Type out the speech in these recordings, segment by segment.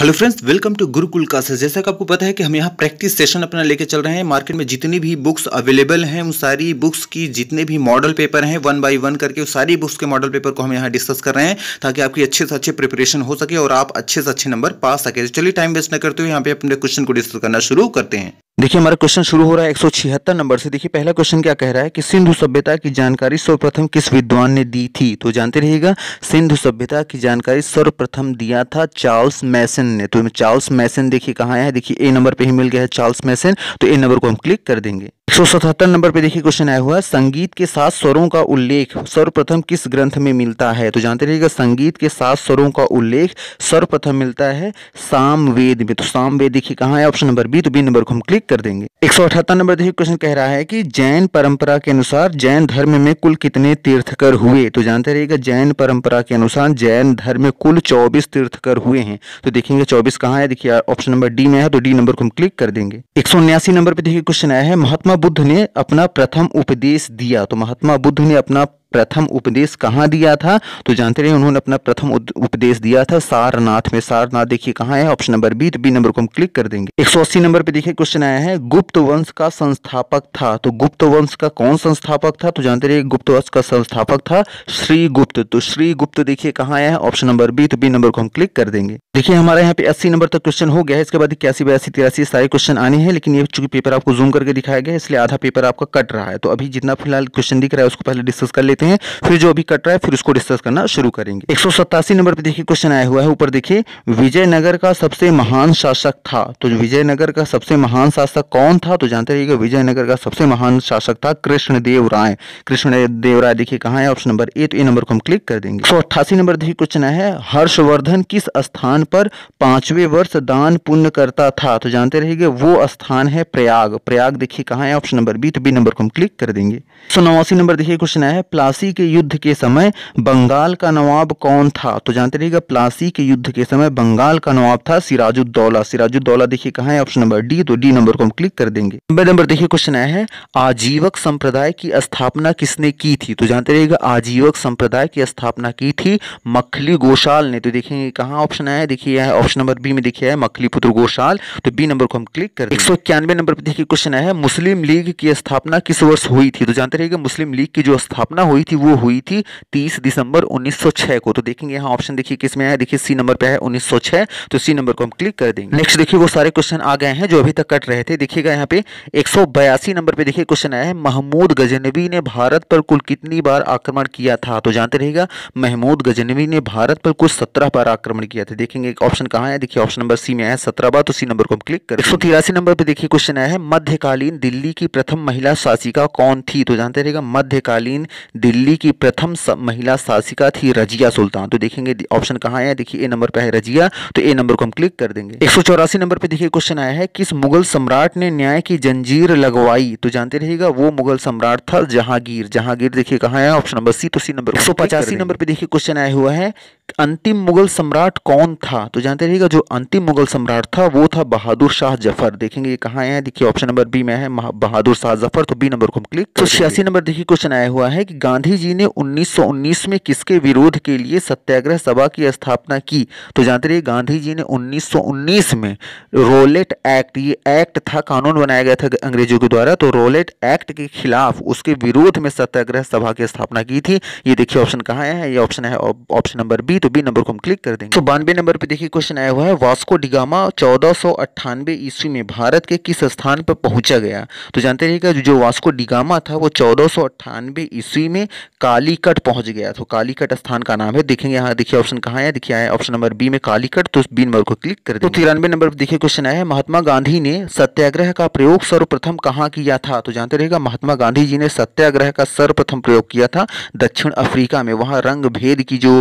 hello friends welcome to Gurukul classes जैसा कि आपको पता है कि हम यहाँ प्रैक्टिस सेशन अपना लेके चल रहे हैं मार्केट में जितनी भी बुक्स अवेलेबल हैं उन सारी बुक्स की जितने भी मॉडल पेपर हैं वन बाय वन करके उस सारी बुक्स के मॉडल पेपर को हम यहाँ डिस्कस कर रहे हैं ताकि आपकी अच्छे से अच्छे प्रिपरेशन हो सके और आप अच्छे से अच्छे नंबर पा सके चलिए टाइम वेस्ट न करते हुए यहाँ पे अपने क्वेश्चन को डिस्कस करना शुरू करते हैं देखिए हमारा क्वेश्चन शुरू हो रहा है एक नंबर से देखिए पहला क्वेश्चन क्या कह रहा है कि सिंधु सभ्यता की जानकारी सर्वप्रथम किस विद्वान ने दी थी तो जानते रहिएगा सिंधु सभ्यता की जानकारी सर्वप्रथम दिया था चार्ल्स मैसन ने तो चार्ल्स मैसन देखिए कहाँ है देखिए ए नंबर पे ही मिल गया है चार्ल्स मैसन तो ए नंबर को हम क्लिक कर देंगे सौ सतहत्तर नंबर पे देखिए क्वेश्चन आया हुआ है संगीत के साथ स्वरों का उल्लेख सर्वप्रथम किस ग्रंथ में मिलता है तो जानते रहिएगा संगीत के साथ स्वरों का उल्लेख सर्वप्रथम मिलता है सामवेद में तो सामवेद देखिए कहाँ है ऑप्शन नंबर बी तो बी नंबर को हम क्लिक कर देंगे एक सौ अठहत्तर नंबर देखिए क्वेश्चन कह रहा है कि जैन परंपरा के अनुसार जैन धर्म में कुल कितने तीर्थकर हुए तो जानते रहिएगा जैन परंपरा के अनुसार जैन धर्म में कुल चौबीस तीर्थकर हुए हैं तो देखेंगे चौबीस कहाँ है देखिए ऑप्शन नंबर डी में है तो डी नंबर को हम क्लिक कर देंगे एक नंबर पे देखिए क्वेश्चन आया है महात्मा बुद्ध ने अपना प्रथम उपदेश दिया तो महात्मा बुद्ध ने अपना प्रथम उपदेश कहाँ दिया था तो जानते रहे उन्होंने अपना प्रथम उपदेश दिया था सारनाथ में सारनाथ देखिए कहाँ है ऑप्शन नंबर बी तो बी नंबर को हम क्लिक कर देंगे एक नंबर पे देखिए क्वेश्चन आया है गुप्त वंश का संस्थापक था तो गुप्त वंश का कौन संस्थापक था तो जानते रहे गुप्त वंश का संस्थापक था श्री गुप्त तो श्री गुप्त देखिए कहाँ आया है ऑप्शन नंबर बी तो बी नंबर को हम क्लिक कर देंगे देखिए हमारे यहाँ पे अस्सी नंबर तक क्वेश्चन हो गया है इसके बाद इक्यासी बयासी तिरासी सारे क्वेश्चन आने हैं लेकिन ये चूंकि पेपर आपको जूम करके दिखाया गया इसलिए आधा पेपर आपका कट रहा है तो अभी जितना फिलहाल क्वेश्चन दिख रहा है उसको पहले डिस्कस कर लेते लेते हैं फिर जो अभी कट रहा है फिर उसको डिस्कस करना शुरू करेंगे एक नंबर पर देखिए क्वेश्चन आया हुआ है ऊपर देखिए विजयनगर का सबसे महान शासक था तो विजयनगर का सबसे महान शासक कौन था तो जानते रहिएगा विजयनगर का सबसे महान शासक था कृष्णदेव राय कृष्णदेव राय देखिए कहाँ है ऑप्शन नंबर ए तो ए नंबर को हम क्लिक कर देंगे सौ अट्ठासी नंबर देखिए क्वेश्चन है हर्षवर्धन किस स्थान पर पांचवें वर्ष दान पुण्य करता था तो जानते रहिएगा वो स्थान है प्रयाग प्रयाग देखिए कहाँ है ऑप्शन नंबर बी तो बी नंबर को हम क्लिक कर देंगे सौ नवासी नंबर देखिए क्वेश्चन है प्लास प्लासी के युद्ध के समय बंगाल का नवाब कौन था तो जानते रहिएगा प्लासी के युद्ध के समय बंगाल का नवाब था सिराजुद्दौला सिराजुद्दौला देखिए कहा है ऑप्शन नंबर डी तो डी नंबर को हम क्लिक कर देंगे नंबर नंबर देखिए क्वेश्चन आया है आजीवक संप्रदाय की स्थापना किसने की थी तो जानते रहिएगा आजीवक संप्रदाय की स्थापना की थी मखली गोशाल ने तो देखेंगे कहा ऑप्शन आया देखिए यह ऑप्शन नंबर बी में देखिए मखली पुत्र गोशाल तो बी नंबर को हम क्लिक कर एक सौ इक्यानवे नंबर पर देखिए क्वेश्चन आया है मुस्लिम लीग की स्थापना किस वर्ष हुई थी तो जानते रहिएगा मुस्लिम लीग की जो स्थापना हुई हुई थी वो हुई थी 30 दिसंबर 1906 को तो देखेंगे यहाँ ऑप्शन देखिए किस में है देखिए सी नंबर पे है 1906 तो सी नंबर को हम क्लिक कर देंगे नेक्स्ट देखिए वो सारे क्वेश्चन आ गए हैं जो अभी तक कट रहे थे देखिएगा यहाँ पे एक नंबर पे देखिए क्वेश्चन आया है महमूद गजनबी ने भारत पर कुल कितनी बार आक्रमण किया था तो जानते रहेगा महमूद गजनबी ने भारत पर कुल सत्रह बार आक्रमण किया था देखेंगे एक ऑप्शन कहाँ है देखिए ऑप्शन नंबर सी में है सत्रह बार तो सी नंबर को हम क्लिक कर एक नंबर पर देखिए क्वेश्चन आया है मध्यकालीन दिल्ली की प्रथम महिला शासिका कौन थी तो जानते रहेगा मध्यकालीन दिल्ली दिल्ली की प्रथम महिला शासिका थी रजिया सुल्तान तो देखेंगे ऑप्शन कहाँ है देखिए ए नंबर पर है रजिया तो ए नंबर को हम क्लिक कर देंगे एक नंबर पर देखिए क्वेश्चन आया है किस मुगल सम्राट ने न्याय की जंजीर लगवाई तो जानते रहेगा वो मुगल सम्राट था जहांगीर जहांगीर देखिए कहाँ है ऑप्शन नंबर सी तो सी नंबर सौ पचासी नंबर पर देखिए क्वेश्चन आया हुआ है अंतिम मुगल सम्राट कौन था तो जानते रहेगा जो अंतिम मुगल सम्राट था वो था बहादुर शाह जफर देखेंगे ये कहाँ आया देखिए ऑप्शन नंबर बी में है बहादुर शाह जफर तो बी नंबर को हम क्लिक तो छियासी नंबर देखिए क्वेश्चन आया हुआ है कि गांधी जी ने 1919 में किसके विरोध के लिए सत्याग्रह सभा की स्थापना की तो जानते रहिए गांधी जी ने 1919 में रोलेट एक्ट ये एक्ट था कानून बनाया गया था अंग्रेजों के द्वारा तो रोलेट एक्ट के खिलाफ उसके विरोध में सत्याग्रह सभा की स्थापना की थी ये देखिए ऑप्शन कहाँ आया है ये ऑप्शन है ऑप्शन नंबर बी तो बी नंबर को हम क्लिक कर देंगे तो बानवे नंबर पर देखिए क्वेश्चन आया हुआ है वास्को डिगामा चौदह ईस्वी में भारत के किस स्थान पर पहुंचा गया तो जानते रहिएगा जो वास्को डिगामा था वो चौदह ईस्वी में में कालीकट पहुंच गया तो कालीकट स्थान का नाम है देखेंगे यहाँ देखिए ऑप्शन कहाँ है देखिए ऑप्शन नंबर बी में कालीकट तो बी नंबर को क्लिक कर तो तिरानवे नंबर देखिए क्वेश्चन आया है महात्मा गांधी ने सत्याग्रह का प्रयोग सर्वप्रथम कहाँ किया था तो जानते रहेगा महात्मा गांधी जी ने सत्याग्रह का सर्वप्रथम प्रयोग किया था दक्षिण अफ्रीका में वहाँ रंग भेद की जो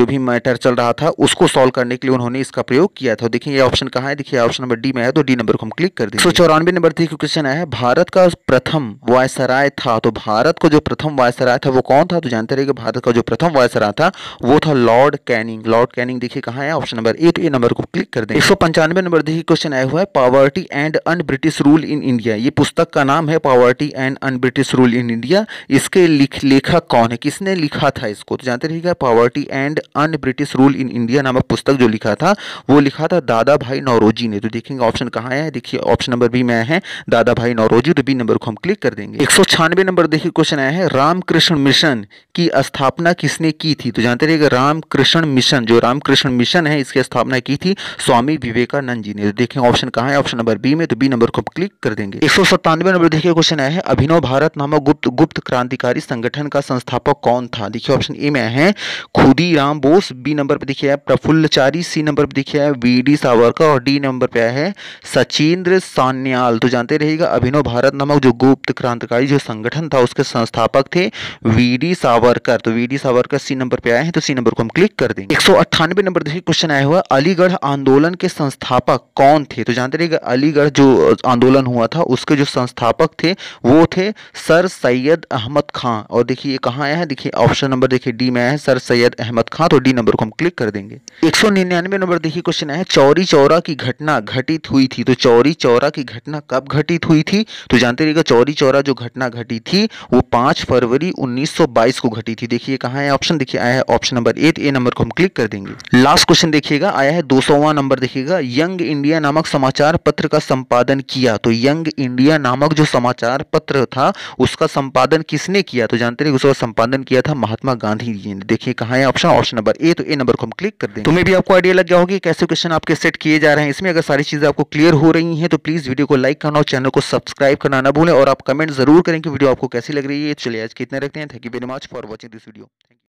जो भी मैटर चल रहा था उसको सॉल्व करने के लिए उन्होंने इसका प्रयोग किया था देखिए ये ऑप्शन कहाँ है देखिए ऑप्शन नंबर डी में है तो डी नंबर को हम क्लिक कर दे चौरानवे नंबर देखिए क्वेश्चन आया है भारत का प्रथम वायसराय था तो भारत को जो प्रथम वायसराय वायसराय था वो कौन था तो जानते रहे कि भारत का जो प्रथम वायसराय था वो था लॉर्ड कैनिंग लॉर्ड कैनिंग देखिए कहा है ऑप्शन नंबर ए तो ये नंबर को क्लिक कर दें एक नंबर देखिए क्वेश्चन आया हुआ है poverty and un British rule in India ये पुस्तक का नाम है poverty and un British rule in India इसके लेखक कौन है किसने लिखा था इसको तो जानते रहेगा poverty and un British rule in India नामक पुस्तक जो लिखा था वो लिखा था दादा भाई नौरोजी ने तो देखेंगे ऑप्शन कहा है देखिए ऑप्शन नंबर बी में है दादा भाई नौरोजी तो बी नंबर को हम क्लिक कर देंगे एक नंबर देखिए क्वेश्चन आया है रामकृष्ण रामकृष्ण मिशन की स्थापना किसने की थी तो जानते रहिएगा रामकृष्ण मिशन जो रामकृष्ण मिशन है इसकी स्थापना की थी स्वामी विवेकानंद जी ने तो देखें ऑप्शन कहा है ऑप्शन नंबर बी में तो बी नंबर को क्लिक कर देंगे एक नंबर देखिए क्वेश्चन आया है अभिनव भारत नामक गुप्त गुप्त क्रांतिकारी संगठन का संस्थापक कौन था देखिए ऑप्शन ए में है खुदी राम बोस बी नंबर पर देखिए प्रफुल्लचारी सी नंबर पर देखिए वी डी सावरकर और डी नंबर पर आया है सचिंद्र सान्याल तो जानते रहिएगा अभिनव भारत नामक जो गुप्त क्रांतिकारी जो संगठन था उसके संस्थापक थे वीडी सावरकर तो वीडी सावरकर सी नंबर पे आए हैं तो सी नंबर को हम क्लिक कर देंगे एक नंबर देखिए क्वेश्चन आया हुआ अलीगढ़ आंदोलन के संस्थापक कौन थे तो जानते रहिएगा अलीगढ़ जो आंदोलन हुआ था उसके जो संस्थापक थे वो थे सर सैयद अहमद खां और देखिए कहाँ आया है देखिए ऑप्शन नंबर देखिए डी में आया है सर सैयद अहमद खां तो डी नंबर को हम क्लिक कर देंगे एक नंबर देखिए क्वेश्चन आया है चौरी चौरा की घटना घटित हुई थी तो चौरी चौरा की घटना कब घटित हुई थी तो जानते रहिएगा चौरी चौरा जो घटना घटी थी वो पाँच फरवरी 1922 को घटी थी देखिए कहा है ऑप्शन देखिए आया है option number eight A number को हम क्लिक कर देंगे लास्ट क्वेश्चन देखिएगा आया है दो नंबर देखिएगा यंग इंडिया नामक समाचार पत्र का संपादन किया तो यंग इंडिया नामक जो समाचार पत्र था उसका संपादन किसने किया तो जानते नहीं उसका संपादन किया था महात्मा गांधी जी ने देखिए कहा है ऑप्शन ऑप्शन नंबर ए तो ए नंबर को हम क्लिक कर देंगे तुम्हें भी आपको आइडिया लग गया होगी कैसे क्वेश्चन आपके सेट किए जा रहे हैं इसमें अगर सारी चीजें आपको क्लियर हो रही है तो प्लीज वीडियो को लाइक करना और चैनल को सब्सक्राइब करना ना भूलें और आप कमेंट जरूर करें कि वीडियो आपको कैसी लग रही है तो चलिए आज कितने सकते हैं thank you very much for watching this video thank you